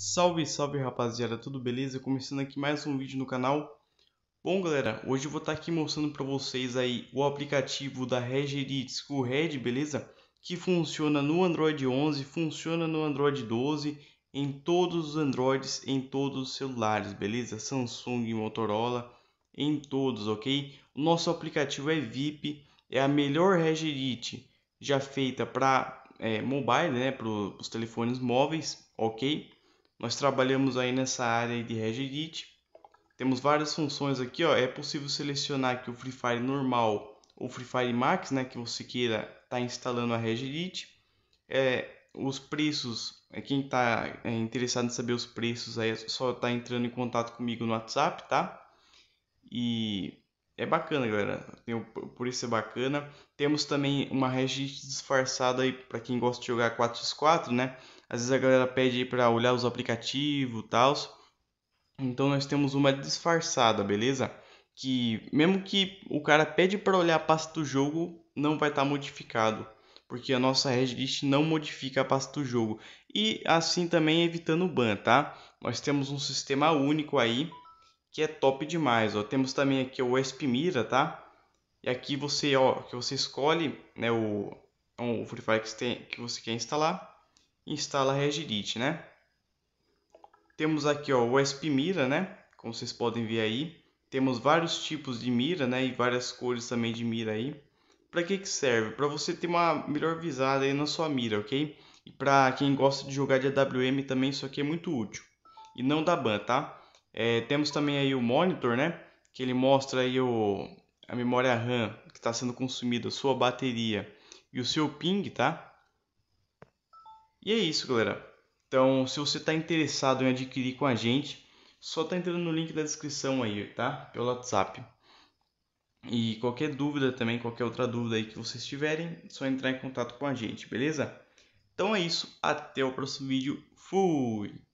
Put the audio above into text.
Salve, salve rapaziada, tudo beleza? Começando aqui mais um vídeo no canal. Bom galera, hoje eu vou estar tá aqui mostrando para vocês aí o aplicativo da Regedit School Red, beleza? Que funciona no Android 11, funciona no Android 12, em todos os Androids, em todos os celulares, beleza? Samsung, Motorola, em todos, ok? O nosso aplicativo é VIP, é a melhor Regedit já feita para é, mobile, né? Para os telefones móveis, ok? Nós trabalhamos aí nessa área de regedit. Temos várias funções aqui, ó. É possível selecionar aqui o Free Fire normal ou Free Fire Max, né? Que você queira estar tá instalando a regedit. É, os preços, é quem está é, interessado em saber os preços aí, é só tá entrando em contato comigo no WhatsApp, tá? E é bacana, galera. Tem por isso é bacana. Temos também uma registro disfarçada aí para quem gosta de jogar 4x4, né? Às vezes a galera pede para olhar os aplicativos e tal. Então nós temos uma disfarçada, beleza? Que mesmo que o cara pede para olhar a pasta do jogo, não vai estar tá modificado, porque a nossa regist não modifica a pasta do jogo. E assim também evitando o ban, tá? Nós temos um sistema único aí que é top demais, ó. Temos também aqui o ESP Mira, tá? E aqui você, ó, que você escolhe, né, o, o é Free Fire que, tem, que você quer instalar, instala a né? Temos aqui, ó, o ESP Mira, né? Como vocês podem ver aí, temos vários tipos de mira, né, e várias cores também de mira aí. Para que que serve? Para você ter uma melhor visada aí na sua mira, OK? E para quem gosta de jogar de AWM também isso aqui é muito útil. E não dá ban, tá? É, temos também aí o monitor, né? Que ele mostra aí o, a memória RAM que está sendo consumida, sua bateria e o seu ping, tá? E é isso, galera. Então, se você está interessado em adquirir com a gente, só está entrando no link da descrição aí, tá? Pelo WhatsApp. E qualquer dúvida também, qualquer outra dúvida aí que vocês tiverem, é só entrar em contato com a gente, beleza? Então é isso, até o próximo vídeo. Fui!